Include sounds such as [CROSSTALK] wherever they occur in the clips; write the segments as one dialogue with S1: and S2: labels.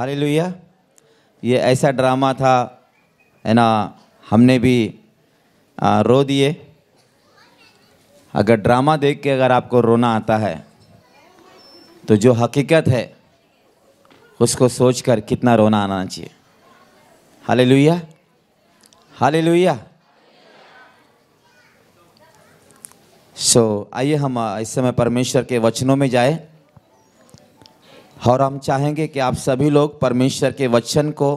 S1: हरे लोहिया ये ऐसा ड्रामा था है ना हमने भी आ, रो दिए अगर ड्रामा देख के अगर आपको रोना आता है तो जो हकीकत है उसको सोच कर कितना रोना आना चाहिए हाले लोहिया हाले लोहिया सो आइए हम इस समय परमेश्वर के वचनों में जाए और हम चाहेंगे कि आप सभी लोग परमेश्वर के वचन को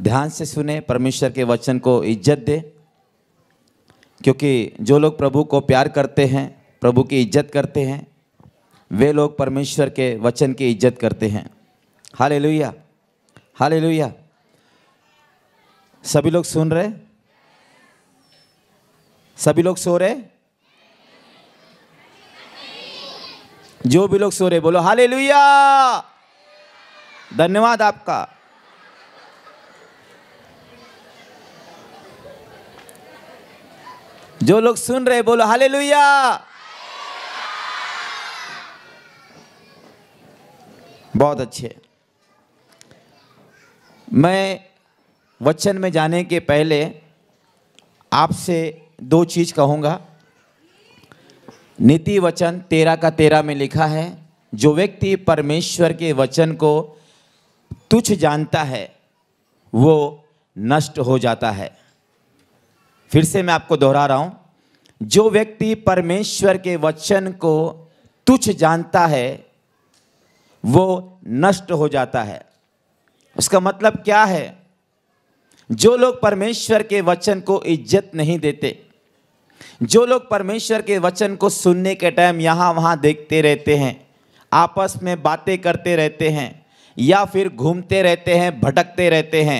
S1: ध्यान से सुने परमेश्वर के वचन को इज्जत दे क्योंकि जो लोग प्रभु को प्यार करते हैं प्रभु की इज्जत करते हैं वे लोग परमेश्वर के वचन की इज्जत करते हैं हाले लोहिया हाले लोहिया सभी लोग सुन रहे सभी लोग सो रहे जो भी लोग सो रहे बोलो हाले धन्यवाद आपका जो लोग सुन रहे बोलो हाले बहुत अच्छे मैं वचन में जाने के पहले आपसे दो चीज़ कहूंगा नीति वचन तेरह का तेरह में लिखा है जो व्यक्ति परमेश्वर के वचन को तुच्छ जानता है वो नष्ट हो जाता है फिर से मैं आपको दोहरा रहा हूँ जो व्यक्ति परमेश्वर के वचन को तुच्छ जानता है वो नष्ट हो जाता है उसका मतलब क्या है जो लोग परमेश्वर के वचन को इज्जत नहीं देते जो लोग परमेश्वर के वचन को सुनने के टाइम यहाँ वहाँ देखते रहते हैं आपस में बातें करते रहते हैं या फिर घूमते रहते हैं भटकते रहते हैं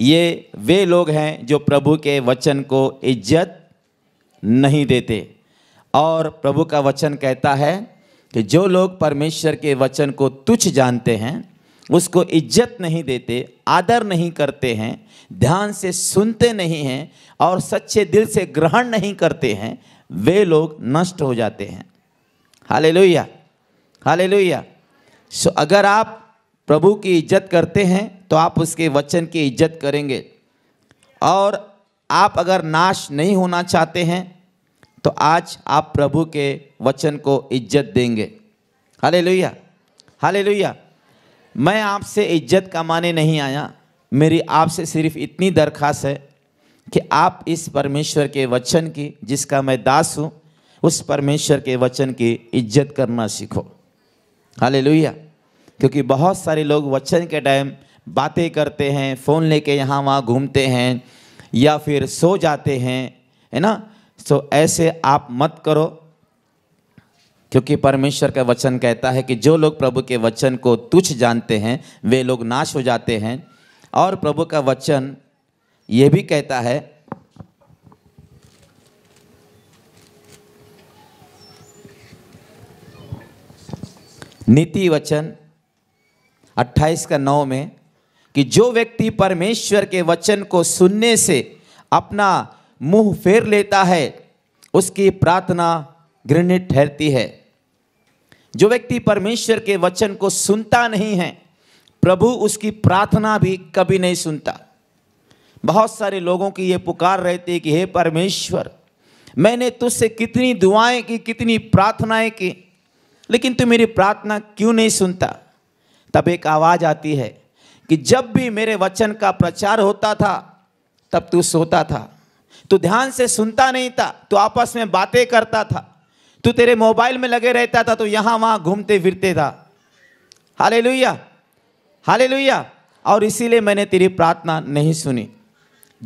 S1: ये वे लोग हैं जो प्रभु के वचन को इज्जत नहीं देते और प्रभु का वचन कहता है कि जो लोग परमेश्वर के वचन को तुच्छ जानते हैं उसको इज्जत नहीं देते आदर नहीं करते हैं ध्यान से सुनते नहीं हैं और सच्चे दिल से ग्रहण नहीं करते हैं वे लोग नष्ट हो जाते हैं हाले लोहिया हाले लोहिया सो अगर आप प्रभु की इज्जत करते हैं तो आप उसके वचन की इज्जत करेंगे और आप अगर नाश नहीं होना चाहते हैं तो आज आप प्रभु के वचन को इज्जत देंगे हाले लोहिया हाले लोहिया मैं आपसे इज्जत कमाने नहीं आया मेरी आपसे सिर्फ इतनी दरखास्त है कि आप इस परमेश्वर के वचन की जिसका मैं दास हूँ उस परमेश्वर के वचन की इज्जत करना सीखो हाले क्योंकि बहुत सारे लोग वचन के टाइम बातें करते हैं फ़ोन लेके यहाँ वहाँ घूमते हैं या फिर सो जाते हैं है ना सो तो ऐसे आप मत करो क्योंकि परमेश्वर का वचन कहता है कि जो लोग प्रभु के वचन को तुच्छ जानते हैं वे लोग नाश हो जाते हैं और प्रभु का वचन ये भी कहता है नीति वचन 28 का 9 में कि जो व्यक्ति परमेश्वर के वचन को सुनने से अपना मुंह फेर लेता है उसकी प्रार्थना घृणित ठहरती है जो व्यक्ति परमेश्वर के वचन को सुनता नहीं है प्रभु उसकी प्रार्थना भी कभी नहीं सुनता बहुत सारे लोगों की ये पुकार रहती है कि हे परमेश्वर मैंने तुझसे कितनी दुआएं की कितनी प्रार्थनाएं की लेकिन तू मेरी प्रार्थना क्यों नहीं सुनता तब एक आवाज़ आती है कि जब भी मेरे वचन का प्रचार होता था तब तू सोता था तू ध्यान से सुनता नहीं था तू आपस में बातें करता था तू तेरे मोबाइल में लगे रहता था तो यहाँ वहाँ घूमते फिरते था हाले लुया हाले लुया और इसीलिए मैंने तेरी प्रार्थना नहीं सुनी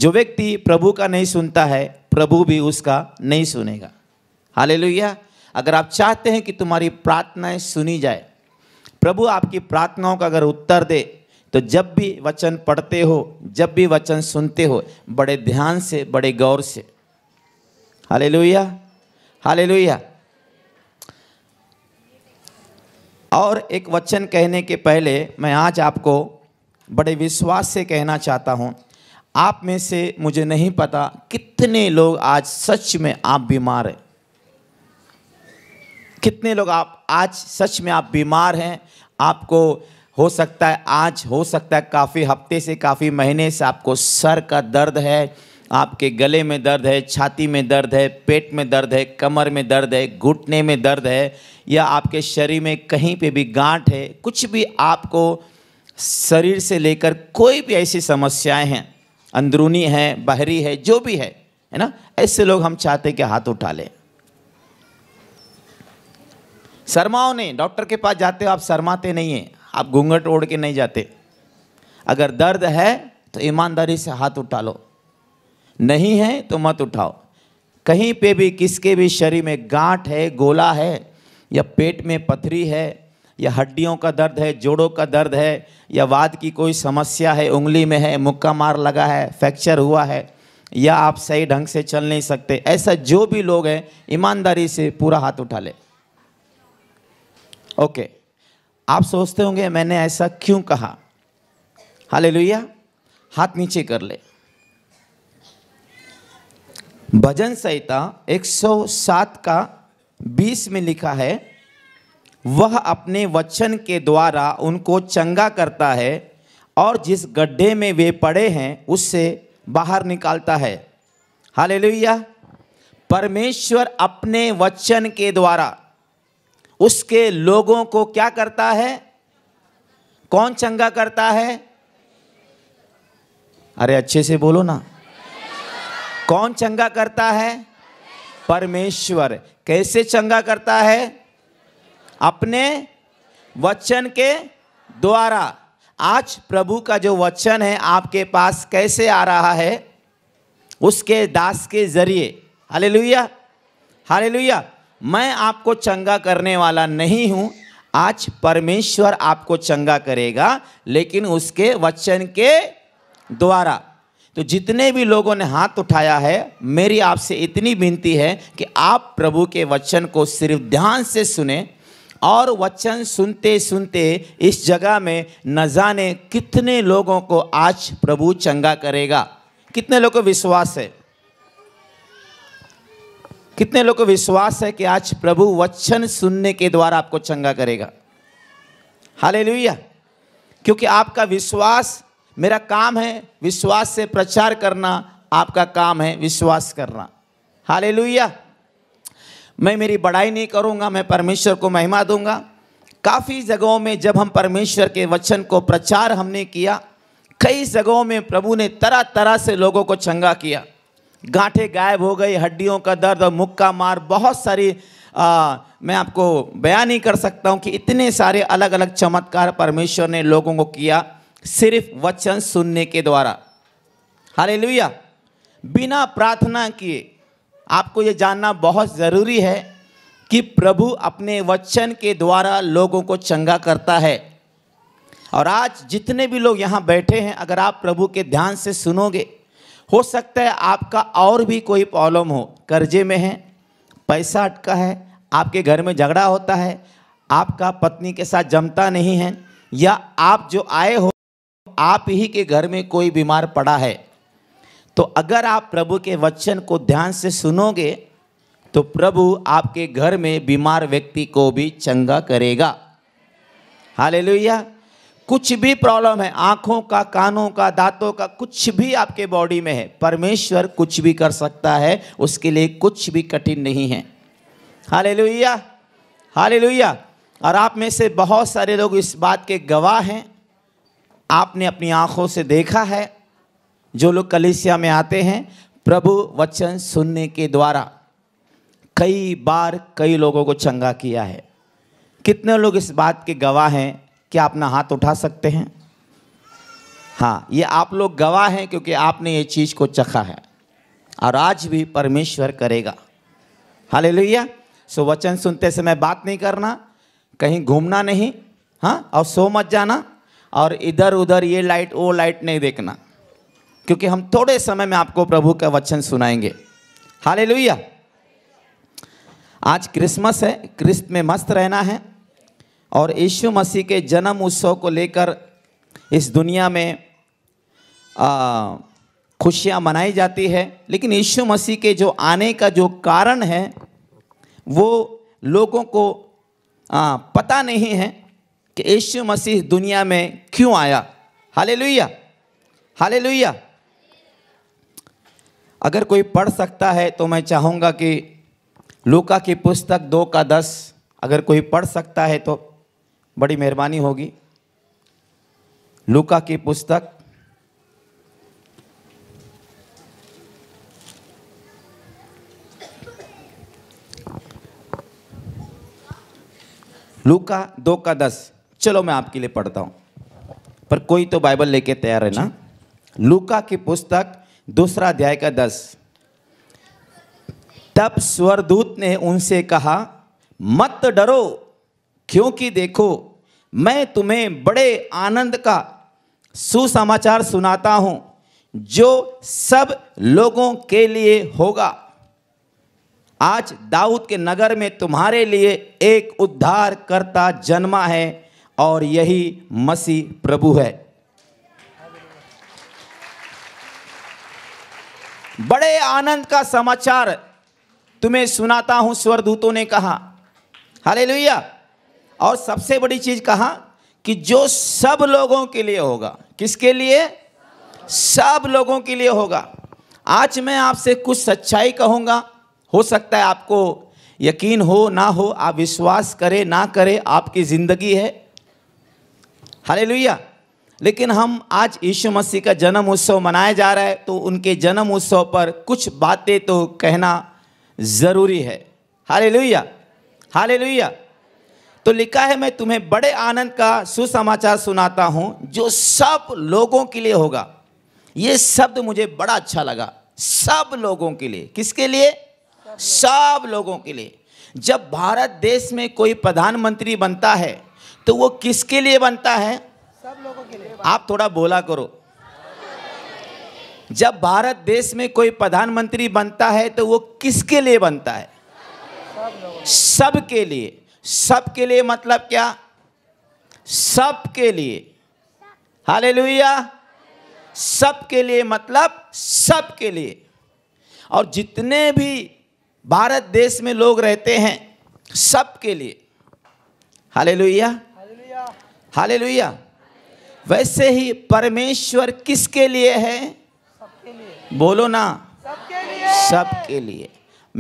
S1: जो व्यक्ति प्रभु का नहीं सुनता है प्रभु भी उसका नहीं सुनेगा हाले लुया अगर आप चाहते हैं कि तुम्हारी प्रार्थनाएं सुनी जाए प्रभु आपकी प्रार्थनाओं का अगर उत्तर दे तो जब भी वचन पढ़ते हो जब भी वचन सुनते हो बड़े ध्यान से बड़े गौर से हाले लुया हाले लुया और एक वचन कहने के पहले मैं आज आपको बड़े विश्वास से कहना चाहता हूँ आप में से मुझे नहीं पता कितने लोग आज सच में आप बीमार हैं कितने लोग आप आज सच में आप बीमार हैं आपको हो सकता है आज हो सकता है काफ़ी हफ्ते से काफ़ी महीने से आपको सर का दर्द है आपके गले में दर्द है छाती में दर्द है पेट में दर्द है कमर में दर्द है घुटने में दर्द है या आपके शरीर में कहीं पे भी गांठ है कुछ भी आपको शरीर से लेकर कोई भी ऐसी समस्याएं हैं अंदरूनी है बाहरी है जो भी है है ना ऐसे लोग हम चाहते कि हाथ उठा लें शर्माओ नहीं डॉक्टर के पास जाते हो आप शर्माते नहीं हैं आप घूंघट ओढ़ के नहीं जाते अगर दर्द है तो ईमानदारी से हाथ उठा लो नहीं है तो मत उठाओ कहीं पे भी किसके भी शरीर में गांठ है गोला है या पेट में पथरी है या हड्डियों का दर्द है जोड़ों का दर्द है या वाद की कोई समस्या है उंगली में है मुक्का मार लगा है फ्रैक्चर हुआ है या आप सही ढंग से चल नहीं सकते ऐसा जो भी लोग हैं ईमानदारी से पूरा हाथ उठा ले ओके आप सोचते होंगे मैंने ऐसा क्यों कहा हाले हाथ नीचे कर ले भजन संहिता 107 का 20 में लिखा है वह अपने वचन के द्वारा उनको चंगा करता है और जिस गड्ढे में वे पड़े हैं उससे बाहर निकालता है हाल परमेश्वर अपने वचन के द्वारा उसके लोगों को क्या करता है कौन चंगा करता है अरे अच्छे से बोलो ना कौन चंगा करता है परमेश्वर कैसे चंगा करता है अपने वचन के द्वारा आज प्रभु का जो वचन है आपके पास कैसे आ रहा है उसके दास के जरिए हाले लुया हाले लुया मैं आपको चंगा करने वाला नहीं हूँ आज परमेश्वर आपको चंगा करेगा लेकिन उसके वचन के द्वारा तो जितने भी लोगों ने हाथ उठाया है मेरी आपसे इतनी विनती है कि आप प्रभु के वचन को सिर्फ ध्यान से सुने और वचन सुनते सुनते इस जगह में न जाने कितने लोगों को आज प्रभु चंगा करेगा कितने लोगों को विश्वास है कितने लोगों को विश्वास है कि आज प्रभु वचन सुनने के द्वारा आपको चंगा करेगा हालेलुया क्योंकि आपका विश्वास मेरा काम है विश्वास से प्रचार करना आपका काम है विश्वास करना हाले मैं मेरी बड़ाई नहीं करूँगा मैं परमेश्वर को महिमा दूंगा काफ़ी जगहों में जब हम परमेश्वर के वचन को प्रचार हमने किया कई जगहों में प्रभु ने तरह तरह से लोगों को चंगा किया गांठे गायब हो गई हड्डियों का दर्द और मुख का मार बहुत सारी आ, मैं आपको बयान नहीं कर सकता हूँ कि इतने सारे अलग अलग चमत्कार परमेश्वर ने लोगों को किया सिर्फ वचन सुनने के द्वारा हरे बिना प्रार्थना किए आपको ये जानना बहुत ज़रूरी है कि प्रभु अपने वचन के द्वारा लोगों को चंगा करता है और आज जितने भी लोग यहाँ बैठे हैं अगर आप प्रभु के ध्यान से सुनोगे हो सकता है आपका और भी कोई प्रॉब्लम हो कर्जे में है पैसा अटका है आपके घर में झगड़ा होता है आपका पत्नी के साथ जमता नहीं है या आप जो आए हो आप ही के घर में कोई बीमार पड़ा है तो अगर आप प्रभु के वचन को ध्यान से सुनोगे तो प्रभु आपके घर में बीमार व्यक्ति को भी चंगा करेगा हालेलुया कुछ भी प्रॉब्लम है आंखों का कानों का दांतों का कुछ भी आपके बॉडी में है परमेश्वर कुछ भी कर सकता है उसके लिए कुछ भी कठिन नहीं है हालेलुया हालेलुया और आप में से बहुत सारे लोग इस बात के गवाह हैं आपने अपनी आँखों से देखा है जो लोग कलेशिया में आते हैं प्रभु वचन सुनने के द्वारा कई बार कई लोगों को चंगा किया है कितने लोग इस बात के गवाह हैं क्या अपना हाथ उठा सकते हैं हाँ ये आप लोग गवाह हैं क्योंकि आपने ये चीज़ को चखा है और आज भी परमेश्वर करेगा हाल लोहिया सो वचन सुनते समय बात नहीं करना कहीं घूमना नहीं हाँ और सो मत जाना और इधर उधर ये लाइट वो लाइट नहीं देखना क्योंकि हम थोड़े समय में आपको प्रभु का वचन सुनाएंगे हाल आज क्रिसमस है क्रिस्त में मस्त रहना है और यीशु मसीह के जन्म उत्सव को लेकर इस दुनिया में खुशियाँ मनाई जाती है लेकिन यीशु मसीह के जो आने का जो कारण है वो लोगों को आ, पता नहीं है कि यीशु मसीह दुनिया में क्यों आया हाले हाले लुइया अगर कोई पढ़ सकता है तो मैं चाहूँगा कि लूका की पुस्तक दो का दस अगर कोई पढ़ सकता है तो बड़ी मेहरबानी होगी लूका की पुस्तक लूका दो का दस चलो मैं आपके लिए पढ़ता हूं पर कोई तो बाइबल लेके तैयार है ना लूका की पुस्तक दूसरा अध्याय का दस तब स्वरदूत ने उनसे कहा मत डरो क्योंकि देखो मैं तुम्हें बड़े आनंद का सुसमाचार सुनाता हूं जो सब लोगों के लिए होगा आज दाऊद के नगर में तुम्हारे लिए एक उद्धार करता जन्मा है और यही मसीह प्रभु है बड़े आनंद का समाचार तुम्हें सुनाता हूं स्वरदूतों ने कहा हरे और सबसे बड़ी चीज कहा कि जो सब लोगों के लिए होगा किसके लिए सब लोगों के लिए होगा आज मैं आपसे कुछ सच्चाई कहूंगा हो सकता है आपको यकीन हो ना हो आप विश्वास करें ना करें आपकी ज़िंदगी है हरे लेकिन हम आज यीशु मसीह का जन्म उत्सव मनाया जा रहा है तो उनके जन्म उत्सव पर कुछ बातें तो कहना ज़रूरी है हालेलुया हालेलुया तो लिखा है मैं तुम्हें बड़े आनंद का सुसमाचार सुनाता हूँ जो सब लोगों के लिए होगा ये शब्द मुझे बड़ा अच्छा लगा सब लोगों के लिए किसके लिए सब लोगों के लिए जब भारत देश में कोई प्रधानमंत्री बनता है तो वो किसके लिए बनता है सब लोगों के लिए आप थोड़ा बोला करो जब भारत देश में कोई प्रधानमंत्री बनता है तो वो किसके लिए बनता है सबके लिए सबके लिए मतलब क्या सबके लिए हाले लोहिया सबके लिए मतलब सबके लिए और जितने भी भारत देश में लोग रहते हैं सबके लिए हाले लोहिया हाले वैसे ही परमेश्वर किसके लिए है सबके लिए बोलो ना सबके लिए सबके लिए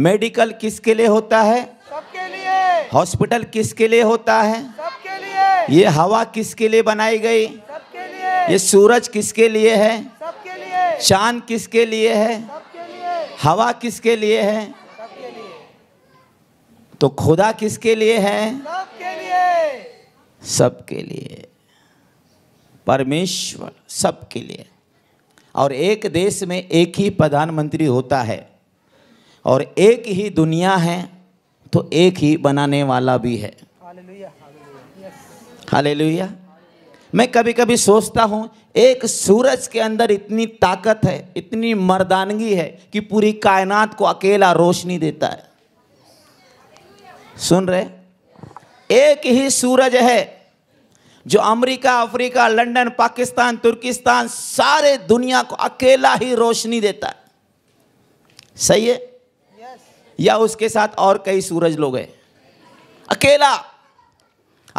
S1: मेडिकल किसके लिए होता है सबके लिए हॉस्पिटल किसके लिए होता है सबके लिए ये हवा किसके लिए बनाई गई सबके लिए ये सूरज किसके लिए है सबके लिए चांद किसके लिए है सबके लिए हवा किसके लिए है सबके लिए तो खुदा किसके लिए है सबके लिए परमेश्वर सबके लिए और एक देश में एक ही प्रधानमंत्री होता है और एक ही दुनिया है तो एक ही बनाने वाला भी है हाले लुया मैं कभी कभी सोचता हूँ एक सूरज के अंदर इतनी ताकत है इतनी मर्दानगी है कि पूरी कायनात को अकेला रोशनी देता है सुन रहे एक ही सूरज है जो America Africa London Pakistan Turkistan सारे दुनिया को अकेला ही रोशनी देता है सही है yes. या उसके साथ और कई सूरज लोग हैं अकेला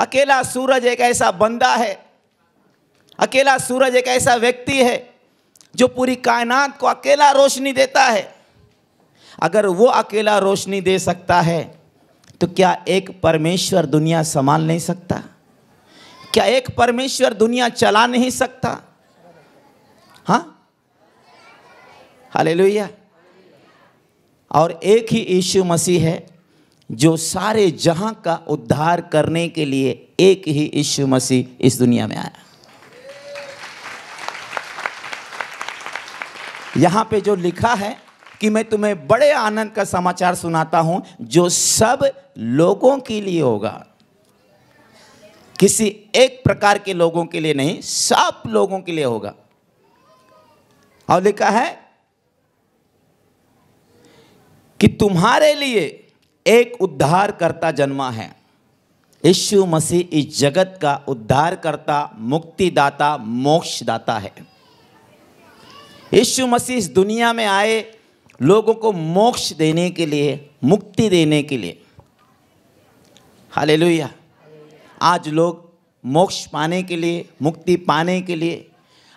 S1: अकेला सूरज एक ऐसा बंदा है अकेला सूरज एक ऐसा व्यक्ति है जो पूरी कायनात को अकेला रोशनी देता है अगर वो अकेला रोशनी दे सकता है तो क्या एक परमेश्वर दुनिया संभाल नहीं सकता क्या एक परमेश्वर दुनिया चला नहीं सकता हाँ लोहिया और एक ही यीशु मसीह है जो सारे जहां का उद्धार करने के लिए एक ही यीशु मसीह इस दुनिया में आया यहां पे जो लिखा है कि मैं तुम्हें बड़े आनंद का समाचार सुनाता हूं जो सब लोगों के लिए होगा किसी एक प्रकार के लोगों के लिए नहीं सब लोगों के लिए होगा और लिखा है कि तुम्हारे लिए एक उद्धारकर्ता जन्मा है यशु मसीह इस जगत का उद्धारकर्ता मुक्तिदाता मोक्षदाता है यशु मसीह इस दुनिया में आए लोगों को मोक्ष देने के लिए मुक्ति देने के लिए हालेलुया आज लोग मोक्ष पाने के लिए मुक्ति पाने के लिए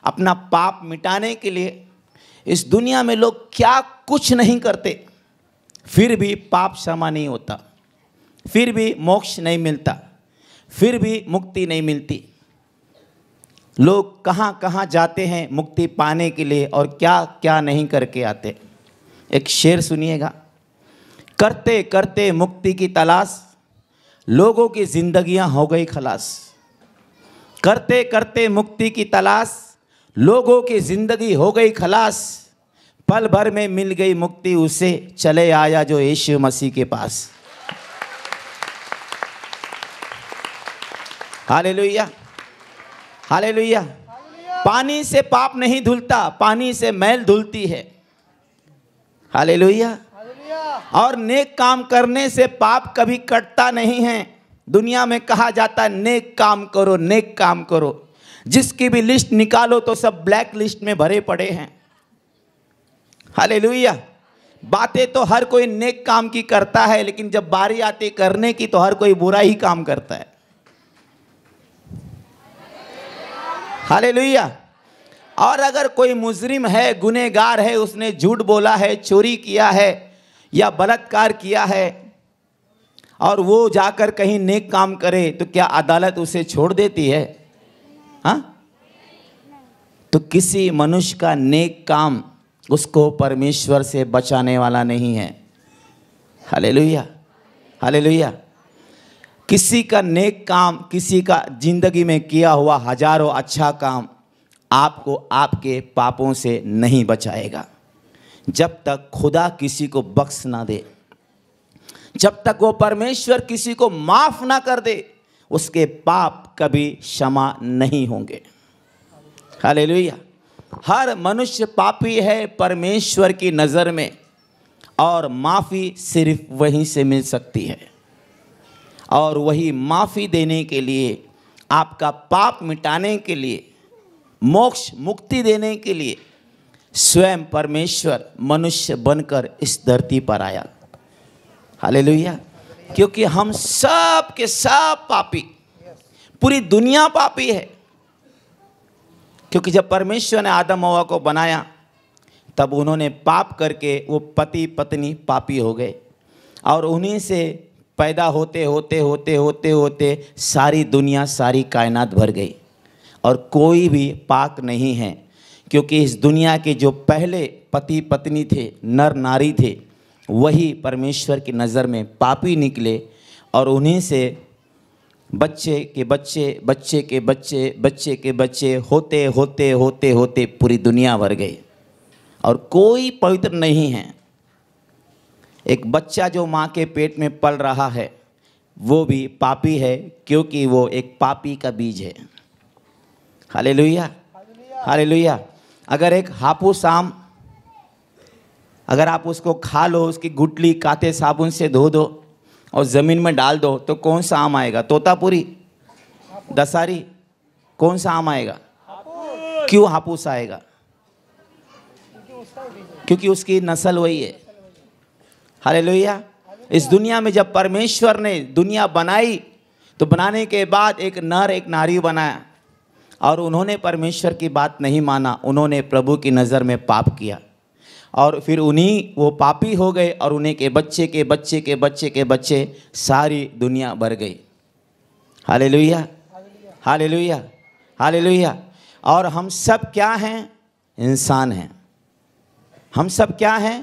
S1: अपना पाप मिटाने के लिए इस दुनिया में लोग क्या कुछ नहीं करते फिर भी पाप क्षमा नहीं होता फिर भी मोक्ष नहीं मिलता फिर भी मुक्ति नहीं मिलती लोग कहाँ कहाँ जाते हैं मुक्ति पाने के लिए और क्या क्या नहीं करके आते एक शेर सुनिएगा करते करते मुक्ति की तलाश लोगों की जिंदगियां हो गई खलास करते करते मुक्ति की तलाश लोगों की जिंदगी हो गई खलास पल भर में मिल गई मुक्ति उसे चले आया जो यीशु मसीह के पास हाले लोहिया हाले लोहिया पानी से पाप नहीं धुलता पानी से मैल धुलती है हाले लोहिया और नेक काम करने से पाप कभी कटता नहीं है दुनिया में कहा जाता है नेक काम करो नेक काम करो जिसकी भी लिस्ट निकालो तो सब ब्लैक लिस्ट में भरे पड़े हैं हाले बातें तो हर कोई नेक काम की करता है लेकिन जब बारी आती करने की तो हर कोई बुरा ही काम करता है हाले और अगर कोई मुजरिम है गुनेगार है उसने झूठ बोला है चोरी किया है या बलात्कार किया है और वो जाकर कहीं नेक काम करे तो क्या अदालत उसे छोड़ देती है हाँ तो किसी मनुष्य का नेक काम उसको परमेश्वर से बचाने वाला नहीं है हले लोहिया हले लोहिया किसी का नेक काम किसी का जिंदगी में किया हुआ हजारों अच्छा काम आपको आपके पापों से नहीं बचाएगा जब तक खुदा किसी को बख्श ना दे जब तक वो परमेश्वर किसी को माफ ना कर दे उसके पाप कभी क्षमा नहीं होंगे हालेलुया हर मनुष्य पापी है परमेश्वर की नज़र में और माफ़ी सिर्फ वहीं से मिल सकती है और वही माफ़ी देने के लिए आपका पाप मिटाने के लिए मोक्ष मुक्ति देने के लिए स्वयं परमेश्वर मनुष्य बनकर इस धरती पर आया हाले क्योंकि हम सब के सब पापी पूरी दुनिया पापी है क्योंकि जब परमेश्वर ने आदम हवा को बनाया तब उन्होंने पाप करके वो पति पत्नी पापी हो गए और उन्हीं से पैदा होते होते होते होते होते सारी दुनिया सारी कायनात भर गई और कोई भी पाक नहीं है क्योंकि इस दुनिया के जो पहले पति पत्नी थे नर नारी थे वही परमेश्वर की नज़र में पापी निकले और उन्हीं से बच्चे के बच्चे बच्चे के बच्चे बच्चे के बच्चे होते होते होते होते पूरी दुनिया भर गई और कोई पवित्र नहीं है एक बच्चा जो माँ के पेट में पल रहा है वो भी पापी है क्योंकि वो एक पापी का बीज है हाले लोहिया हाले लोहिया अगर एक हापूस आम अगर आप उसको खा लो उसकी गुटली काते साबुन से धो दो और ज़मीन में डाल दो तो कौन सा आम आएगा तोतापुरी दसारी कौन सा आम आएगा क्यों हापूस आएगा क्योंकि उसकी नस्ल वही है हरे लोहिया इस दुनिया में जब परमेश्वर ने दुनिया बनाई तो बनाने के बाद एक नर एक नारी बनाया और उन्होंने परमेश्वर की बात नहीं माना उन्होंने प्रभु की नज़र में पाप किया और फिर उन्हीं वो पापी हो गए और उन्हीं के बच्चे के बच्चे के बच्चे के बच्चे सारी दुनिया भर गई हाले लोहिया हाले लोहिया हाले लोहिया और हम सब क्या हैं इंसान हैं हम सब क्या हैं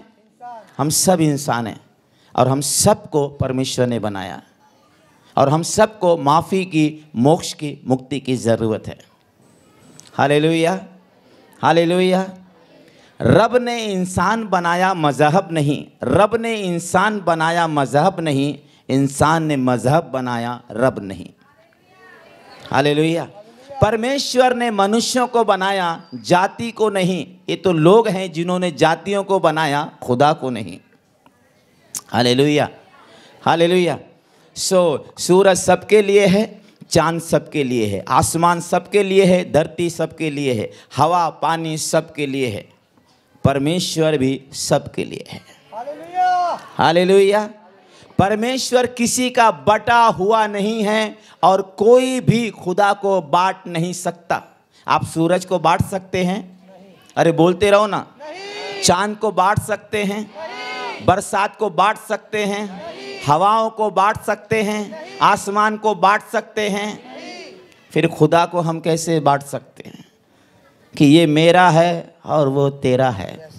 S1: हम सब इंसान हैं और हम सबको परमेश्वर ने बनाया और हम सबको माफ़ी की मोक्ष की मुक्ति की ज़रूरत है हालेलुया हालेलुया रब ने इंसान बनाया मज़हब नहीं रब ने इंसान बनाया मज़हब नहीं इंसान ने मज़हब बनाया रब नहीं हालेलुया परमेश्वर ने मनुष्यों को बनाया जाति को नहीं ये तो लोग हैं जिन्होंने जातियों को बनाया खुदा को नहीं हालेलुया हालेलुया सो so, सूरज सबके लिए है चांद सबके लिए है आसमान सबके लिए है धरती सबके लिए है हवा पानी सबके लिए है परमेश्वर भी सबके लिए है हाल लोहिया परमेश्वर किसी का बटा हुआ नहीं है और कोई भी खुदा को बांट नहीं सकता आप सूरज को बांट सकते हैं अरे बोलते रहो ना चांद को बांट सकते हैं बरसात को बांट सकते हैं हवाओं को बांट सकते हैं आसमान को बांट सकते हैं फिर खुदा को हम कैसे बांट सकते हैं कि ये मेरा है और वो तेरा है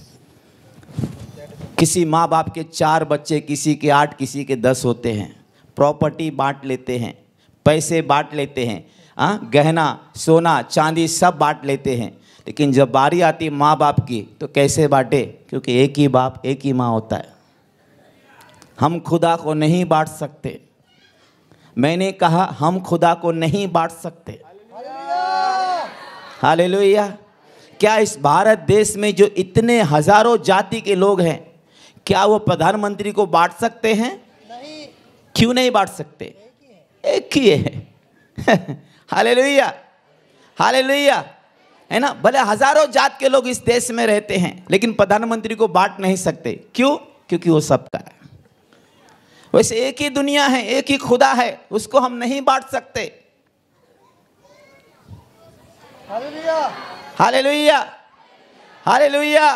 S1: किसी माँ बाप के चार बच्चे किसी के आठ किसी के दस होते हैं प्रॉपर्टी बांट लेते हैं पैसे बांट लेते हैं आ? गहना सोना चांदी सब बांट लेते हैं लेकिन जब बारी आती माँ बाप की तो कैसे बांटे क्योंकि एक ही बाप एक ही माँ होता है हम खुदा को नहीं बांट सकते मैंने कहा हम खुदा को नहीं बांट सकते हाल लोहिया क्या इस भारत देश में जो इतने हजारों जाति के लोग हैं क्या वो प्रधानमंत्री को बांट सकते हैं नहीं क्यों नहीं बांट सकते एक ही है [LAUGHS] हाल लोहिया हाल लोहिया है ना भले हजारों जात के लोग इस देश में रहते हैं लेकिन प्रधानमंत्री को बांट नहीं सकते क्यों क्योंकि वो सबका है वैसे एक ही दुनिया है एक ही खुदा है उसको हम नहीं बांट सकते हाले लोहिया हाले लोहिया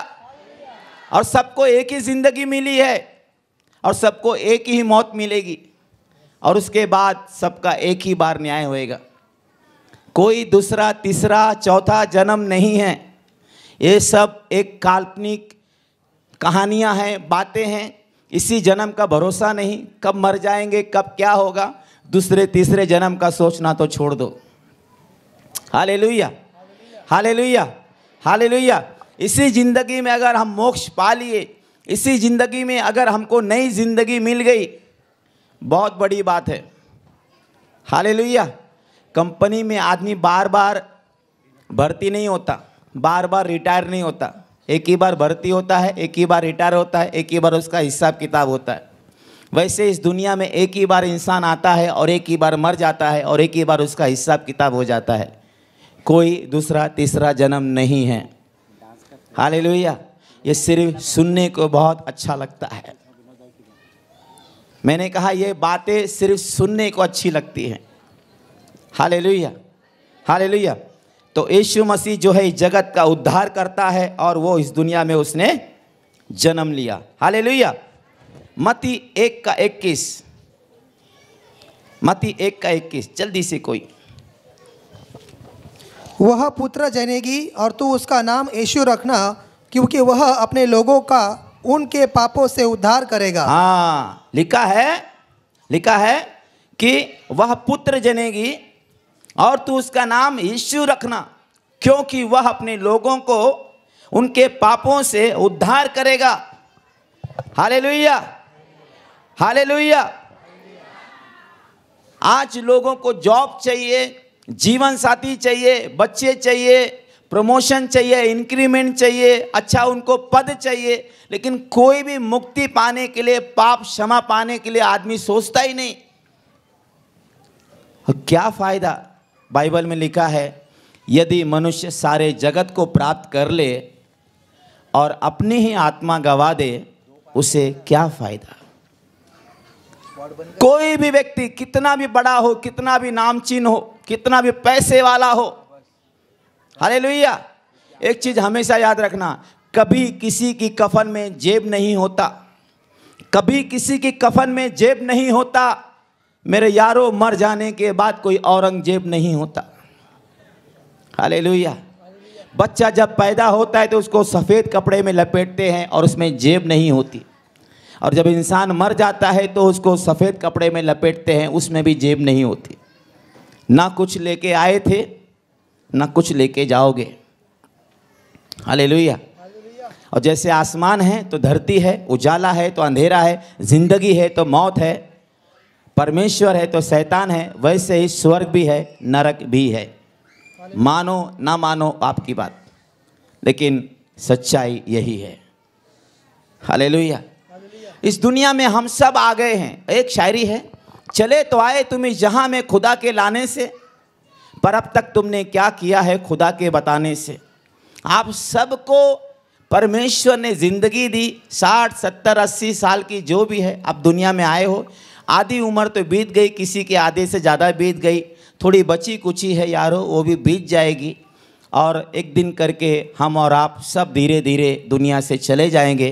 S1: और सबको एक ही जिंदगी मिली है और सबको एक ही मौत मिलेगी और उसके बाद सबका एक ही बार न्याय होएगा कोई दूसरा तीसरा चौथा जन्म नहीं है ये सब एक काल्पनिक कहानियां हैं बातें हैं इसी जन्म का भरोसा नहीं कब मर जाएंगे कब क्या होगा दूसरे तीसरे जन्म का सोचना तो छोड़ दो हाले लुया हाले लुया हाले लुया इसी ज़िंदगी में अगर हम मोक्ष पा लिए इसी ज़िंदगी में अगर हमको नई ज़िंदगी मिल गई बहुत बड़ी बात है हाले लुया कंपनी में आदमी बार बार भर्ती नहीं होता बार बार रिटायर नहीं होता एक ही बार भर्ती होता है एक ही बार रिटायर होता है एक ही बार उसका हिसाब किताब होता है वैसे इस दुनिया में एक ही बार इंसान आता है और एक ही बार मर जाता है और एक ही बार उसका हिसाब किताब हो जाता है कोई दूसरा तीसरा जन्म नहीं है हाल लोहिया ये सिर्फ सुनने को बहुत अच्छा लगता है मैंने कहा ये बातें सिर्फ सुनने को अच्छी लगती हैं हाल लोहिया हाल लोहिया तो यीशु मसीह जो है जगत का उद्धार करता है और वो इस दुनिया में उसने जन्म लिया हाले लुया मती एक का इक्कीस मती एक का इक्कीस जल्दी से कोई वह पुत्र जनेगी और तू उसका नाम यीशु रखना क्योंकि वह अपने लोगों का उनके पापों से उद्धार करेगा हाँ लिखा है लिखा है कि वह पुत्र जनेगी और तू उसका नाम यीशु रखना क्योंकि वह अपने लोगों को उनके पापों से उद्धार करेगा हाले लुइया हाले लुइया आज लोगों को जॉब चाहिए जीवन साथी चाहिए बच्चे चाहिए प्रमोशन चाहिए इंक्रीमेंट चाहिए अच्छा उनको पद चाहिए लेकिन कोई भी मुक्ति पाने के लिए पाप क्षमा पाने के लिए आदमी सोचता ही नहीं क्या फायदा बाइबल में लिखा है यदि मनुष्य सारे जगत को प्राप्त कर ले और अपनी ही आत्मा गवा दे उसे क्या फायदा कोई भी व्यक्ति कितना भी बड़ा हो कितना भी नामचीन हो कितना भी पैसे वाला हो हरे लोहिया एक चीज हमेशा याद रखना कभी किसी की कफन में जेब नहीं होता कभी किसी की कफन में जेब नहीं होता मेरे यारों मर जाने के बाद कोई औरंगजेब नहीं होता हाले बच्चा जब पैदा होता है तो उसको सफ़ेद कपड़े में लपेटते हैं और उसमें जेब नहीं होती और जब इंसान मर जाता है तो उसको सफ़ेद कपड़े में लपेटते हैं उसमें भी जेब नहीं होती ना कुछ लेके आए थे ना कुछ लेके जाओगे हाले और जैसे आसमान है तो धरती है उजाला है तो अंधेरा है ज़िंदगी है तो मौत है परमेश्वर है तो शैतान है वैसे ही स्वर्ग भी है नरक भी है मानो ना मानो आपकी बात लेकिन सच्चाई यही है हाले इस दुनिया में हम सब आ गए हैं एक शायरी है चले तो आए तुम्हें जहां में खुदा के लाने से पर अब तक तुमने क्या किया है खुदा के बताने से आप सबको परमेश्वर ने ज़िंदगी दी साठ सत्तर अस्सी साल की जो भी है आप दुनिया में आए हो आधी उम्र तो बीत गई किसी के आधे से ज़्यादा बीत गई थोड़ी बची कुची है यारो वो भी बीत जाएगी और एक दिन करके हम और आप सब धीरे धीरे दुनिया से चले जाएंगे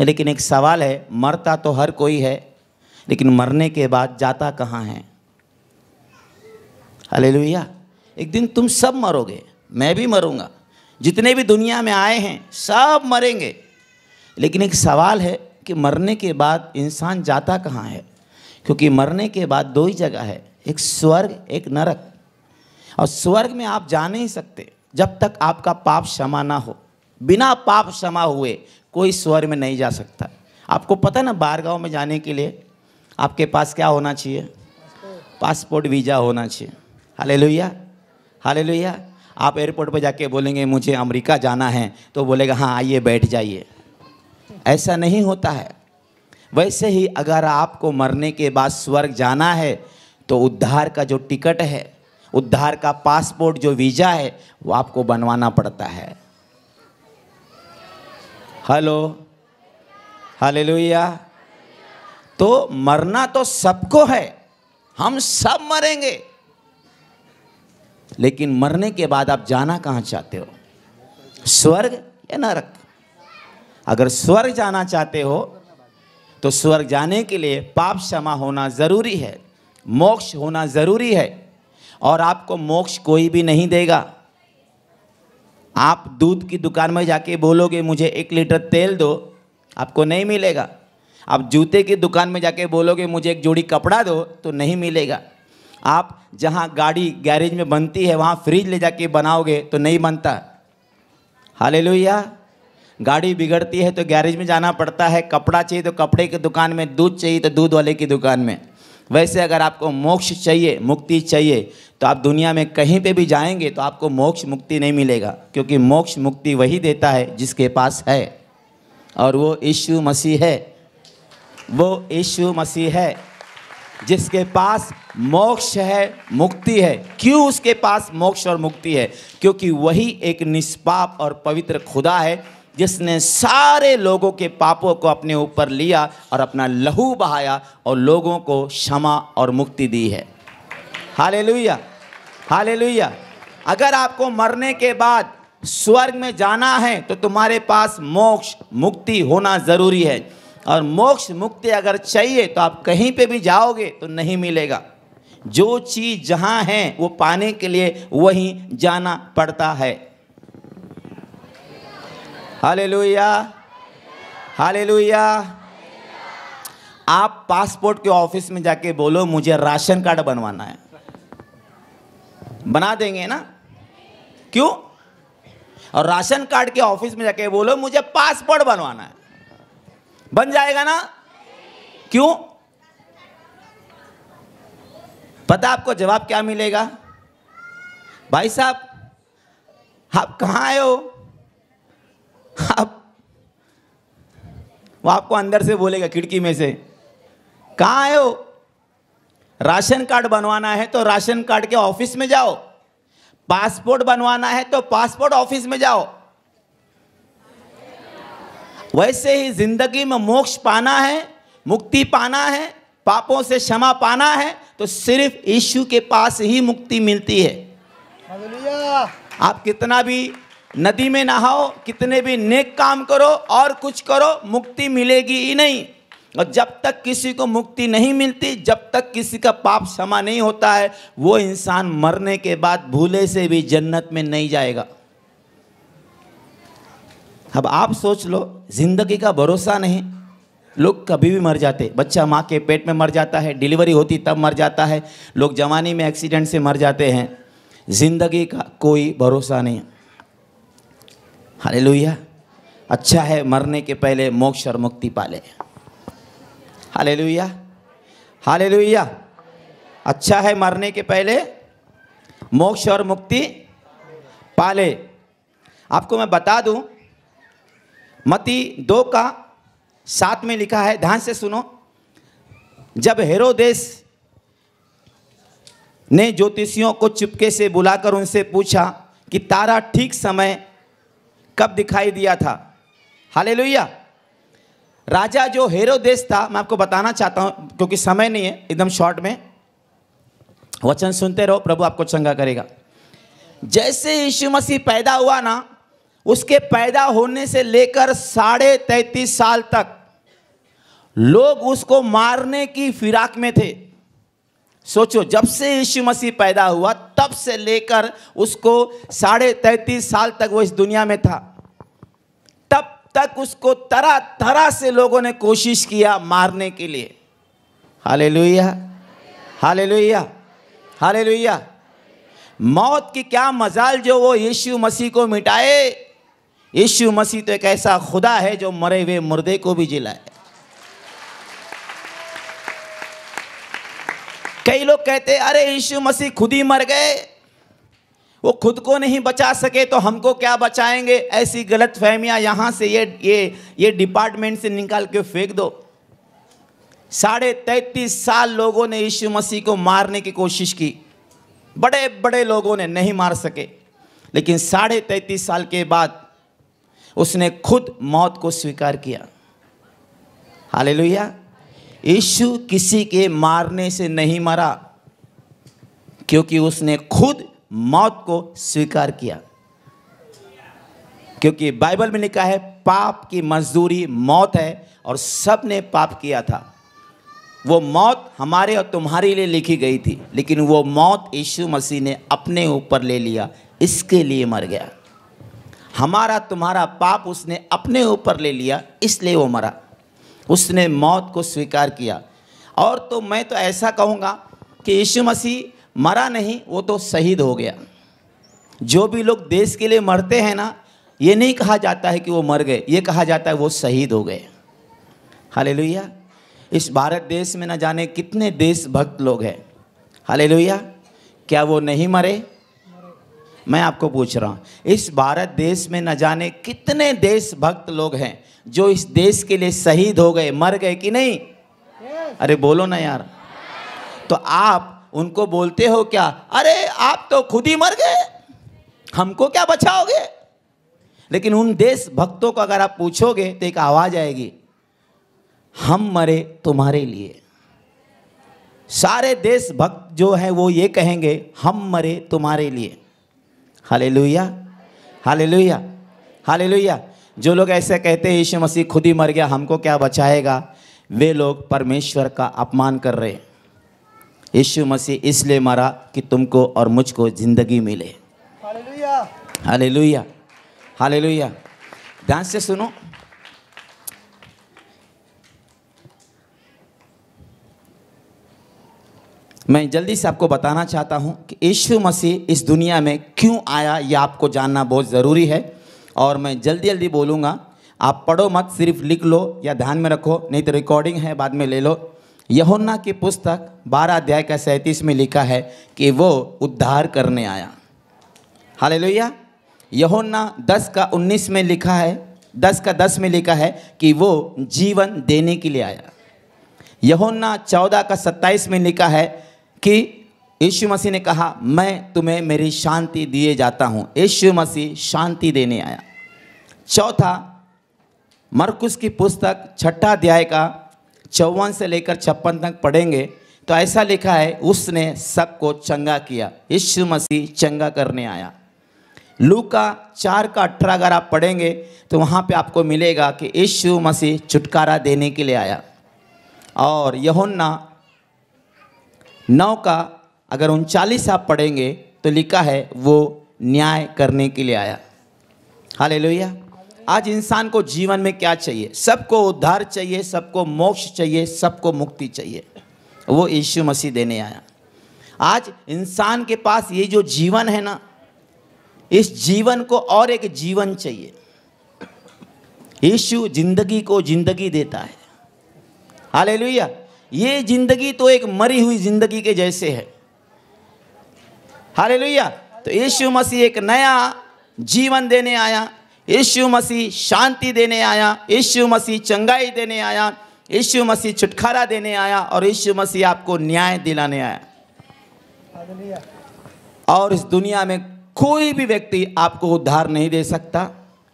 S1: लेकिन एक सवाल है मरता तो हर कोई है लेकिन मरने के बाद जाता कहाँ है हले एक दिन तुम सब मरोगे मैं भी मरूँगा जितने भी दुनिया में आए हैं सब मरेंगे लेकिन एक सवाल है कि मरने के बाद इंसान जाता कहाँ है क्योंकि मरने के बाद दो ही जगह है एक स्वर्ग एक नरक और स्वर्ग में आप जा नहीं सकते जब तक आपका पाप क्षमा ना हो बिना पाप क्षमा हुए कोई स्वर्ग में नहीं जा सकता आपको पता ना बार गाँव में जाने के लिए आपके पास क्या होना चाहिए पासपोर्ट वीज़ा होना चाहिए हाले लोहिया हाले लोहिया आप एयरपोर्ट पर जाके बोलेंगे मुझे अमेरिका जाना है तो बोलेगा हाँ आइए बैठ जाइए ऐसा नहीं होता है वैसे ही अगर आपको मरने के बाद स्वर्ग जाना है तो उद्धार का जो टिकट है उद्धार का पासपोर्ट जो वीज़ा है वो आपको बनवाना पड़ता है हेलो हाले तो मरना तो सबको है हम सब मरेंगे लेकिन मरने के बाद आप जाना कहां चाहते हो स्वर्ग या नरक अगर स्वर्ग जाना चाहते हो तो स्वर्ग जाने के लिए पाप क्षमा होना ज़रूरी है मोक्ष होना ज़रूरी है और आपको मोक्ष कोई भी नहीं देगा आप दूध की दुकान में जाके बोलोगे मुझे एक लीटर तेल दो आपको नहीं मिलेगा आप जूते की दुकान में जाके बोलोगे मुझे एक जोड़ी कपड़ा दो तो नहीं मिलेगा आप जहाँ गाड़ी गैरेज में बनती है वहाँ फ्रिज ले जाके बनाओगे तो नहीं बनता हाले गाड़ी बिगड़ती है तो गैरेज में जाना पड़ता है कपड़ा चाहिए तो कपड़े की दुकान में दूध चाहिए तो दूध वाले की दुकान में वैसे अगर आपको मोक्ष चाहिए मुक्ति चाहिए तो आप दुनिया में कहीं पे भी जाएंगे तो आपको मोक्ष मुक्ति नहीं मिलेगा क्योंकि मोक्ष मुक्ति वही देता है जिसके पास है और वो यीशु मसीह है वो यीशु मसीह है जिसके पास मोक्ष है मुक्ति है क्यों उसके पास मोक्ष और मुक्ति है क्योंकि वही एक निष्पाप और पवित्र खुदा है जिसने सारे लोगों के पापों को अपने ऊपर लिया और अपना लहू बहाया और लोगों को क्षमा और मुक्ति दी है हाले लुया हाले लुया अगर आपको मरने के बाद स्वर्ग में जाना है तो तुम्हारे पास मोक्ष मुक्ति होना ज़रूरी है और मोक्ष मुक्ति अगर चाहिए तो आप कहीं पे भी जाओगे तो नहीं मिलेगा जो चीज़ जहाँ है वो पाने के लिए वहीं जाना पड़ता है हालेलुया हालेलुया आप पासपोर्ट के ऑफिस में जाके बोलो मुझे राशन कार्ड बनवाना है बना देंगे ना क्यों और राशन कार्ड के ऑफिस में जाके बोलो मुझे पासपोर्ट बनवाना है बन जाएगा ना क्यों पता आपको जवाब क्या मिलेगा भाई साहब आप कहाँ आए हो आप वो आपको अंदर से बोलेगा खिड़की में से कहाँ आए हो राशन कार्ड बनवाना है तो राशन कार्ड के ऑफिस में जाओ पासपोर्ट बनवाना है तो पासपोर्ट ऑफिस में जाओ वैसे ही जिंदगी में मोक्ष पाना है मुक्ति पाना है पापों से क्षमा पाना है तो सिर्फ यीशु के पास ही मुक्ति मिलती है आप कितना भी नदी में नहाओ कितने भी नेक काम करो और कुछ करो मुक्ति मिलेगी ही नहीं और जब तक किसी को मुक्ति नहीं मिलती जब तक किसी का पाप क्षमा नहीं होता है वो इंसान मरने के बाद भूले से भी जन्नत में नहीं जाएगा अब आप सोच लो जिंदगी का भरोसा नहीं लोग कभी भी मर जाते बच्चा माँ के पेट में मर जाता है डिलीवरी होती तब मर जाता है लोग जवानी में एक्सीडेंट से मर जाते हैं जिंदगी का कोई भरोसा नहीं लोहिया अच्छा है मरने के पहले मोक्ष और मुक्ति पाले हालेलुया लोहिया अच्छा है मरने के पहले मोक्ष और मुक्ति पाले आपको मैं बता दूं मती दो का साथ में लिखा है ध्यान से सुनो जब हेरोदेश ने ज्योतिषियों को चुपके से बुलाकर उनसे पूछा कि तारा ठीक समय कब दिखाई दिया था हाले राजा जो हेरो देश था मैं आपको बताना चाहता हूं क्योंकि समय नहीं है एकदम शॉर्ट में वचन सुनते रहो प्रभु आपको चंगा करेगा जैसे यीशु मसीह पैदा हुआ ना उसके पैदा होने से लेकर साढ़े तैतीस साल तक लोग उसको मारने की फिराक में थे सोचो जब से यीशु मसीह पैदा हुआ तब से लेकर उसको साढ़े तैंतीस साल तक वो इस दुनिया में था तब तक उसको तरह तरह से लोगों ने कोशिश किया मारने के लिए हाले लोहिया हाले लोहिया हाले लोहिया मौत की क्या मजाल जो वो यीशु मसीह को मिटाए यीशु मसीह तो एक ऐसा खुदा है जो मरे हुए मुर्दे को भी जिलाए कई लोग कहते अरे यीशु मसीह खुद ही मर गए वो खुद को नहीं बचा सके तो हमको क्या बचाएंगे ऐसी गलत फहमियाँ यहाँ से ये ये ये डिपार्टमेंट से निकाल के फेंक दो साढ़े तैतीस साल लोगों ने यीशु मसीह को मारने की कोशिश की बड़े बड़े लोगों ने नहीं मार सके लेकिन साढ़े तैतीस साल के बाद उसने खुद मौत को स्वीकार किया लोहिया यीशु किसी के मारने से नहीं मरा क्योंकि उसने खुद मौत को स्वीकार किया क्योंकि बाइबल में लिखा है पाप की मजदूरी मौत है और सब ने पाप किया था वो मौत हमारे और तुम्हारे लिए लिखी गई थी लेकिन वो मौत यीशु मसीह ने अपने ऊपर ले लिया इसके लिए मर गया हमारा तुम्हारा पाप उसने अपने ऊपर ले लिया इसलिए वो मरा उसने मौत को स्वीकार किया और तो मैं तो ऐसा कहूँगा कि यीशु मसीह मरा नहीं वो तो शहीद हो गया जो भी लोग देश के लिए मरते हैं ना ये नहीं कहा जाता है कि वो मर गए ये कहा जाता है वो शहीद हो गए हाले इस भारत देश में ना जाने कितने देशभक्त लोग हैं हाले क्या वो नहीं मरे मैं आपको पूछ रहा हूँ इस भारत देश में न जाने कितने देशभक्त लोग हैं जो इस देश के लिए शहीद हो गए मर गए कि नहीं अरे बोलो ना यार तो आप उनको बोलते हो क्या अरे आप तो खुद ही मर गए हमको क्या बचाओगे लेकिन उन देशभक्तों को अगर आप पूछोगे तो एक आवाज़ आएगी हम मरे तुम्हारे लिए सारे देशभक्त जो है वो ये कहेंगे हम मरे तुम्हारे लिए हालेलुया हालेलुया हालेलुया जो लोग ऐसे कहते हैं यीशु मसीह खुद ही मर गया हमको क्या बचाएगा वे लोग परमेश्वर का अपमान कर रहे हैं यीशु मसीह इसलिए मरा कि तुमको और मुझको ज़िंदगी मिले हालेलुया हालेलुया हालेलुया ध्यान से सुनो मैं जल्दी से आपको बताना चाहता हूँ कि यीशु मसीह इस दुनिया में क्यों आया यह आपको जानना बहुत ज़रूरी है और मैं जल्दी जल्दी बोलूँगा आप पढ़ो मत सिर्फ लिख लो या ध्यान में रखो नहीं तो रिकॉर्डिंग है बाद में ले लो यहोन्ना की पुस्तक बारह अध्याय का सैंतीस में लिखा है कि वो उद्धार करने आया हाल लोहिया यहोन्ना दस का उन्नीस में लिखा है दस का दस में लिखा है कि वो जीवन देने के लिए आया यहोन्ना चौदह का सत्ताईस में लिखा है कि यीशु मसीह ने कहा मैं तुम्हें मेरी शांति दिए जाता हूँ यीशु मसीह शांति देने आया चौथा मरकुस की पुस्तक छठा अध्याय का चौवन से लेकर छप्पन तक पढ़ेंगे तो ऐसा लिखा है उसने सबको चंगा किया यीशु मसीह चंगा करने आया लू का चार का अठारह अगर आप पढ़ेंगे तो वहाँ पे आपको मिलेगा कि यीशु मसीह छुटकारा देने के लिए आया और यहुन्ना नौ का अगर उनचालीस आप पढ़ेंगे तो लिखा है वो न्याय करने के लिए आया हाल आज इंसान को जीवन में क्या चाहिए सबको उद्धार चाहिए सबको मोक्ष चाहिए सबको मुक्ति चाहिए वो यीशु मसीह देने आया आज इंसान के पास ये जो जीवन है ना इस जीवन को और एक जीवन चाहिए यीशु जिंदगी को जिंदगी देता है हाल ये जिंदगी तो एक मरी हुई जिंदगी के जैसे है हाले तो यीशु मसीह एक नया जीवन देने आया यीशु मसीह शांति देने आया यीशु मसीह चंगाई देने आया यीशु मसीह छुटकारा देने आया और यीशु मसीह आपको न्याय दिलाने आया और इस दुनिया में कोई भी व्यक्ति आपको उद्धार नहीं दे सकता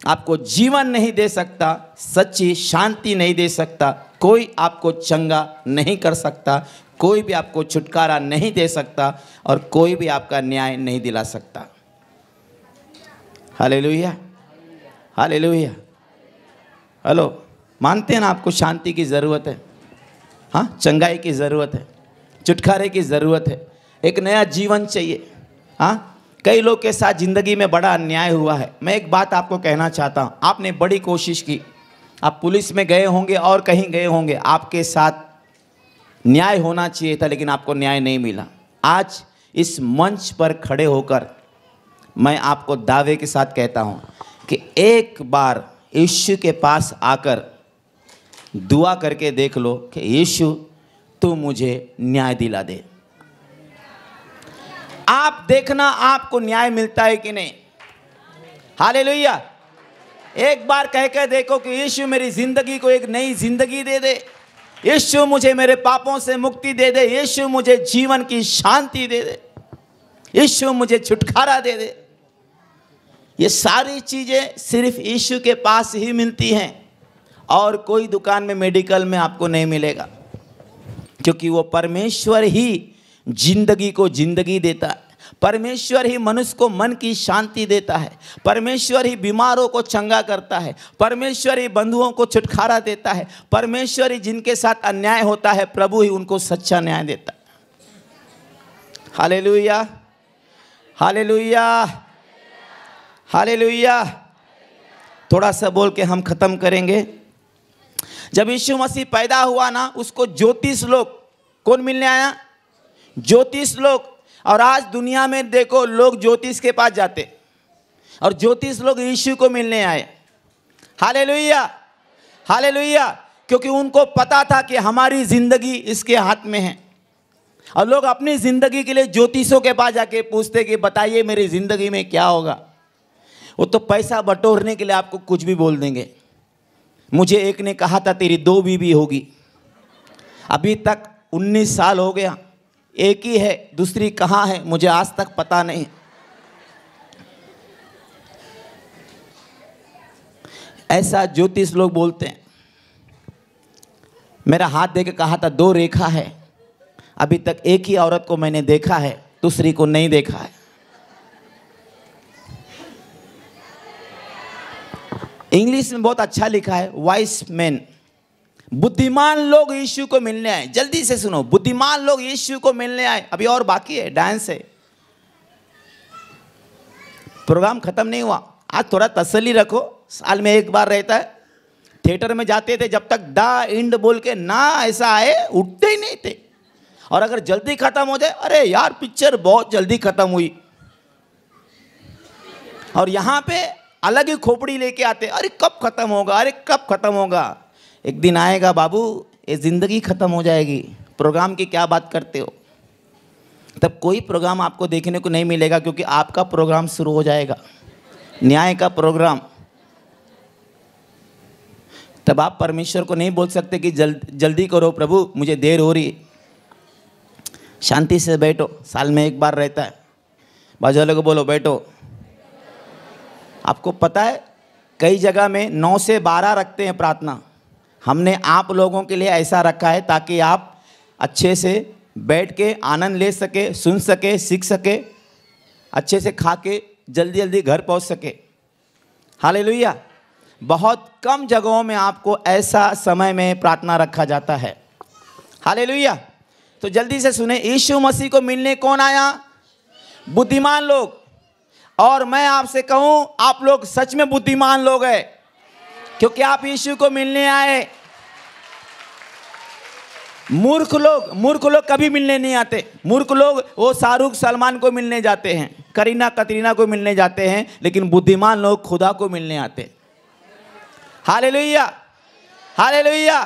S1: आपको जीवन नहीं दे सकता सच्ची शांति नहीं दे सकता कोई आपको चंगा नहीं कर सकता कोई भी आपको छुटकारा नहीं दे सकता और कोई भी आपका न्याय नहीं दिला सकता हाले लोहिया हाले लोहिया हेलो मानते हैं ना आपको शांति की ज़रूरत है हाँ चंगाई की ज़रूरत है छुटकारे की ज़रूरत है एक नया जीवन चाहिए हाँ कई लोग के साथ ज़िंदगी में बड़ा अन्याय हुआ है मैं एक बात आपको कहना चाहता हूँ आपने बड़ी कोशिश की आप पुलिस में गए होंगे और कहीं गए होंगे आपके साथ न्याय होना चाहिए था लेकिन आपको न्याय नहीं मिला आज इस मंच पर खड़े होकर मैं आपको दावे के साथ कहता हूँ कि एक बार यीशु के पास आकर दुआ करके देख लो कि यीशु तू मुझे न्याय दिला दे आप देखना आपको न्याय मिलता है कि नहीं हाले लोहिया एक बार कह के देखो कि यीशु मेरी जिंदगी को एक नई जिंदगी दे दे यीशु मुझे मेरे पापों से मुक्ति दे दे यीशु मुझे जीवन की शांति दे दे यीशु मुझे छुटकारा दे दे ये सारी चीज़ें सिर्फ यीशु के पास ही मिलती हैं और कोई दुकान में मेडिकल में आपको नहीं मिलेगा क्योंकि वो परमेश्वर ही जिंदगी को जिंदगी देता है परमेश्वर ही मनुष्य को मन की शांति देता है परमेश्वर ही बीमारों को चंगा करता है परमेश्वर ही बंधुओं को छुटकारा देता है परमेश्वर ही जिनके साथ अन्याय होता है प्रभु ही उनको सच्चा न्याय देता है हाले लुइया हाले थोड़ा सा बोल के हम ख़त्म करेंगे जब यीशु मसीह पैदा हुआ ना उसको ज्योतिष लोग कौन मिलने आया ज्योतिष लोग और आज दुनिया में देखो लोग ज्योतिष के पास जाते और ज्योतिष लोग यीशु को मिलने आए हाले लोहिया क्योंकि उनको पता था कि हमारी ज़िंदगी इसके हाथ में है और लोग अपनी ज़िंदगी के लिए ज्योतिषों के पास जाके पूछते कि बताइए मेरी ज़िंदगी में क्या होगा वो तो पैसा बटोरने के लिए आपको कुछ भी बोल देंगे मुझे एक ने कहा था तेरी दो बीवी होगी अभी तक 19 साल हो गया एक ही है दूसरी कहाँ है मुझे आज तक पता नहीं ऐसा ज्योतिष लोग बोलते हैं मेरा हाथ दे के कहा था दो रेखा है अभी तक एक ही औरत को मैंने देखा है दूसरी को नहीं देखा है इंग्लिश में बहुत अच्छा लिखा है वाइस मैन बुद्धिमान लोग यीशु को मिलने आए जल्दी से सुनो बुद्धिमान लोग यीशु को मिलने आए अभी और बाकी है डांस है प्रोग्राम खत्म नहीं हुआ आज थोड़ा तसली रखो साल में एक बार रहता है थिएटर में जाते थे जब तक द इंड बोल के ना ऐसा आए उठते ही नहीं थे और अगर जल्दी खत्म हो जाए अरे यार पिक्चर बहुत जल्दी खत्म हुई और यहां पे अलग ही खोपड़ी लेके आते अरे कब खत्म होगा अरे कब खत्म होगा एक दिन आएगा बाबू ये ज़िंदगी ख़त्म हो जाएगी प्रोग्राम की क्या बात करते हो तब कोई प्रोग्राम आपको देखने को नहीं मिलेगा क्योंकि आपका प्रोग्राम शुरू हो जाएगा न्याय का प्रोग्राम तब आप परमेश्वर को नहीं बोल सकते कि जल, जल्दी करो प्रभु मुझे देर हो रही शांति से बैठो साल में एक बार रहता है बाजू वाले को बोलो बैठो आपको पता है कई जगह में नौ से बारह रखते हैं प्रार्थना हमने आप लोगों के लिए ऐसा रखा है ताकि आप अच्छे से बैठ के आनंद ले सके सुन सके सीख सके अच्छे से खा के जल्दी जल्दी घर पहुंच सके हाल बहुत कम जगहों में आपको ऐसा समय में प्रार्थना रखा जाता है हाल तो जल्दी से सुने यीशु मसीह को मिलने कौन आया बुद्धिमान लोग और मैं आपसे कहूं आप लोग सच में बुद्धिमान लोग हैं क्योंकि आप यीशु को मिलने आए मूर्ख लोग मूर्ख लोग कभी मिलने नहीं आते मूर्ख लोग वो शाहरुख सलमान को मिलने जाते हैं करीना कतरीना को मिलने जाते हैं लेकिन बुद्धिमान लोग खुदा को मिलने आते हाले लोहिया हाले लोहिया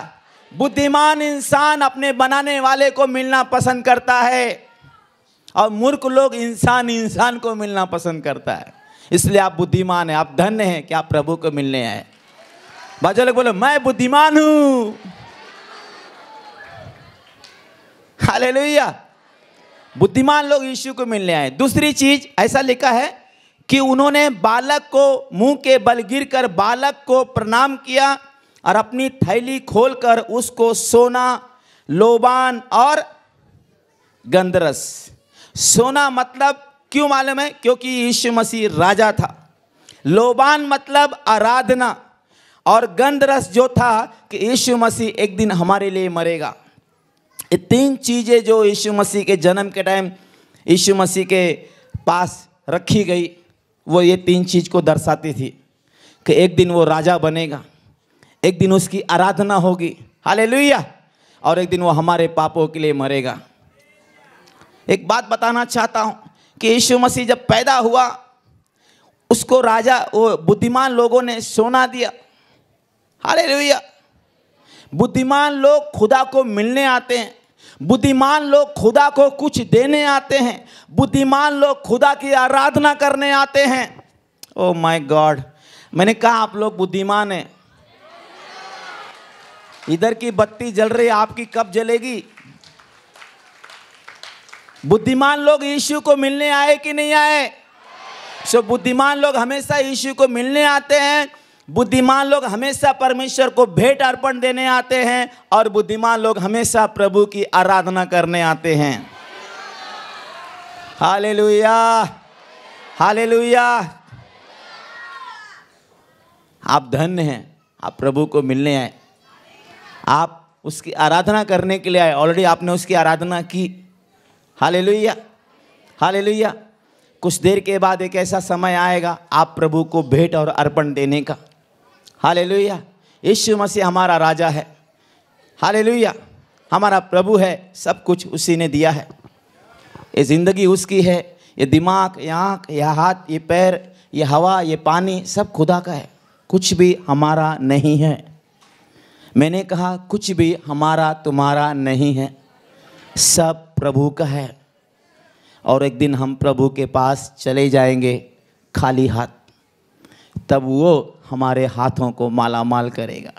S1: बुद्धिमान इंसान अपने बनाने वाले को मिलना पसंद करता है और मूर्ख लोग इंसान इंसान को मिलना पसंद करता है इसलिए आप बुद्धिमान हैं आप धन्य हैं कि आप प्रभु को मिलने आए बाजू लोग बोलो मैं बुद्धिमान हूँ हाले बुद्धिमान लोग यीशु को मिलने आए दूसरी चीज ऐसा लिखा है कि उन्होंने बालक को मुंह के बल गिर कर बालक को प्रणाम किया और अपनी थैली खोलकर उसको सोना लोबान और गंदरस सोना मतलब क्यों मालूम है क्योंकि यीशु मसीह राजा था लोबान मतलब आराधना और गंदरस जो था कि यीशु मसीह एक दिन हमारे लिए मरेगा ये तीन चीज़ें जो यीशु मसीह के जन्म के टाइम यीशु मसीह के पास रखी गई वो ये तीन चीज़ को दर्शाती थी कि एक दिन वो राजा बनेगा एक दिन उसकी आराधना होगी हाले और एक दिन वो हमारे पापों के लिए मरेगा एक बात बताना चाहता हूँ कि यीशु मसीह जब पैदा हुआ उसको राजा वो बुद्धिमान लोगों ने सोना दिया हाले बुद्धिमान लोग खुदा को मिलने आते हैं बुद्धिमान लोग खुदा को कुछ देने आते हैं बुद्धिमान लोग खुदा की आराधना करने आते हैं ओ माय गॉड मैंने कहा आप लोग बुद्धिमान हैं इधर की बत्ती जल रही आपकी कब जलेगी बुद्धिमान लोग यीशु को मिलने आए कि नहीं आए सो बुद्धिमान लोग हमेशा यीशु को मिलने आते हैं बुद्धिमान लोग हमेशा परमेश्वर को भेंट अर्पण देने आते हैं और बुद्धिमान लोग हमेशा प्रभु की आराधना करने आते हैं हाले लुया हाले लुया आप धन्य हैं आप प्रभु को मिलने आए आप उसकी आराधना करने के लिए आए ऑलरेडी आपने उसकी आराधना की हाले लुया हाले लुया कुछ देर के बाद एक ऐसा समय आएगा आप प्रभु को भेंट और अर्पण देने का हालेलुया यीशु मसीह हमारा राजा है हालेलुया हमारा प्रभु है सब कुछ उसी ने दिया है ये ज़िंदगी उसकी है ये दिमाग ये आँख ये हाथ ये पैर ये हवा ये पानी सब खुदा का है कुछ भी हमारा नहीं है मैंने कहा कुछ भी हमारा तुम्हारा नहीं है सब प्रभु का है और एक दिन हम प्रभु के पास चले जाएंगे खाली हाथ तब वो हमारे हाथों को माला माल करेगा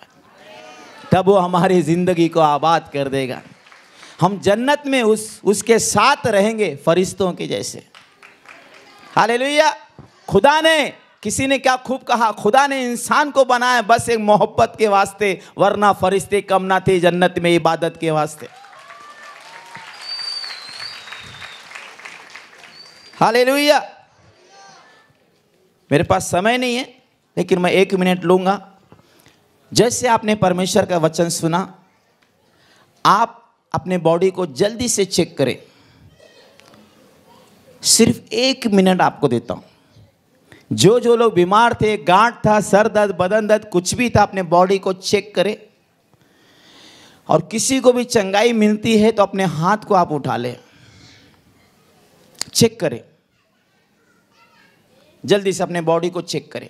S1: तब वो हमारी ज़िंदगी को आबाद कर देगा हम जन्नत में उस उसके साथ रहेंगे फरिश्तों के जैसे हालेलुया खुदा ने किसी ने क्या खूब कहा खुदा ने इंसान को बनाया बस एक मोहब्बत के वास्ते वरना फरिश्ते कम ना थे जन्नत में इबादत के वास्ते हाले मेरे पास समय नहीं है लेकिन मैं एक मिनट लूंगा जैसे आपने परमेश्वर का वचन सुना आप अपने बॉडी को जल्दी से चेक करें सिर्फ एक मिनट आपको देता हूं जो जो लोग बीमार थे गांठ था सर दर्द बदन दर्द कुछ भी था अपने बॉडी को चेक करें और किसी को भी चंगाई मिलती है तो अपने हाथ को आप उठा लें चेक करें जल्दी से अपने बॉडी को चेक करें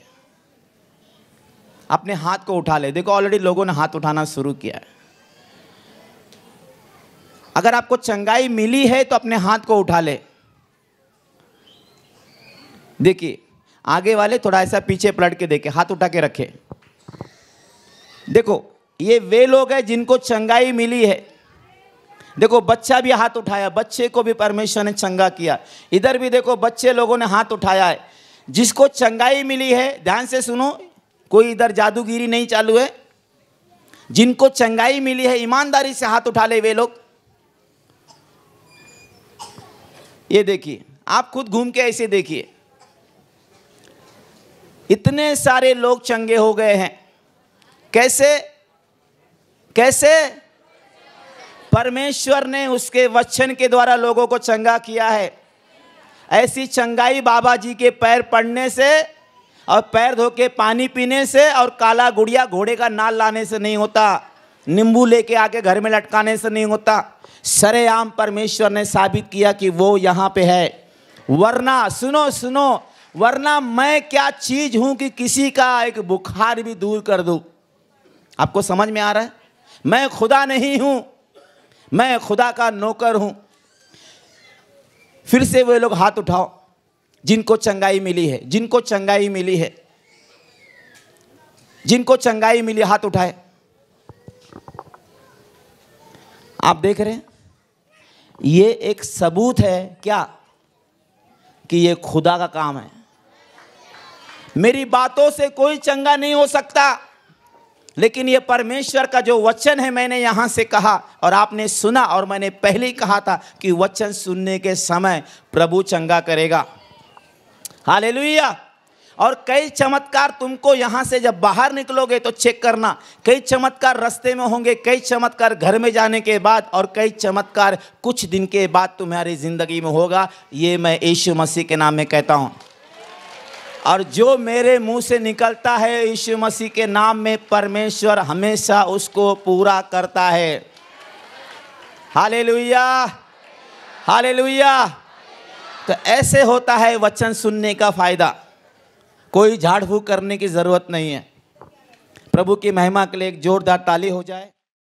S1: अपने हाथ को उठा ले देखो ऑलरेडी लोगों ने हाथ उठाना शुरू किया है अगर आपको चंगाई मिली है तो अपने हाथ को उठा ले देखिए आगे वाले थोड़ा ऐसा पीछे पलट के देखे हाथ उठा के रखे देखो ये वे लोग हैं जिनको चंगाई मिली है देखो बच्चा भी हाथ उठाया बच्चे को भी परमेश्वर ने चंगा किया इधर भी देखो बच्चे लोगों ने हाथ उठाया है जिसको चंगाई मिली है ध्यान से सुनो कोई इधर जादूगिरी नहीं चालू है जिनको चंगाई मिली है ईमानदारी से हाथ उठा ले वे लोग ये देखिए आप खुद घूम के ऐसे देखिए इतने सारे लोग चंगे हो गए हैं कैसे कैसे परमेश्वर ने उसके वचन के द्वारा लोगों को चंगा किया है ऐसी चंगाई बाबा जी के पैर पड़ने से और पैर धो के पानी पीने से और काला गुड़िया घोड़े का नाल लाने से नहीं होता नींबू लेके आके घर में लटकाने से नहीं होता सरेआम परमेश्वर ने साबित किया कि वो यहाँ पे है वरना सुनो सुनो वरना मैं क्या चीज हूं कि किसी का एक बुखार भी दूर कर दूं आपको समझ में आ रहा है मैं खुदा नहीं हूं मैं खुदा का नौकर हूं फिर से वे लोग हाथ उठाओ जिनको चंगाई मिली है जिनको चंगाई मिली है जिनको चंगाई मिली हाथ उठाए आप देख रहे हैं ये एक सबूत है क्या कि ये खुदा का काम है मेरी बातों से कोई चंगा नहीं हो सकता लेकिन ये परमेश्वर का जो वचन है मैंने यहां से कहा और आपने सुना और मैंने पहले ही कहा था कि वचन सुनने के समय प्रभु चंगा करेगा हाल और कई चमत्कार तुमको यहाँ से जब बाहर निकलोगे तो चेक करना कई चमत्कार रास्ते में होंगे कई चमत्कार घर में जाने के बाद और कई चमत्कार कुछ दिन के बाद तुम्हारी ज़िंदगी में होगा ये मैं यीशु मसीह के नाम में कहता हूँ और जो मेरे मुंह से निकलता है यीशु मसीह के नाम में परमेश्वर हमेशा उसको पूरा करता है हाल लुया। तो ऐसे होता है वचन सुनने का फायदा कोई झाड़ फूक करने की जरूरत नहीं है प्रभु की महिमा के लिए एक जोरदार ताली हो जाए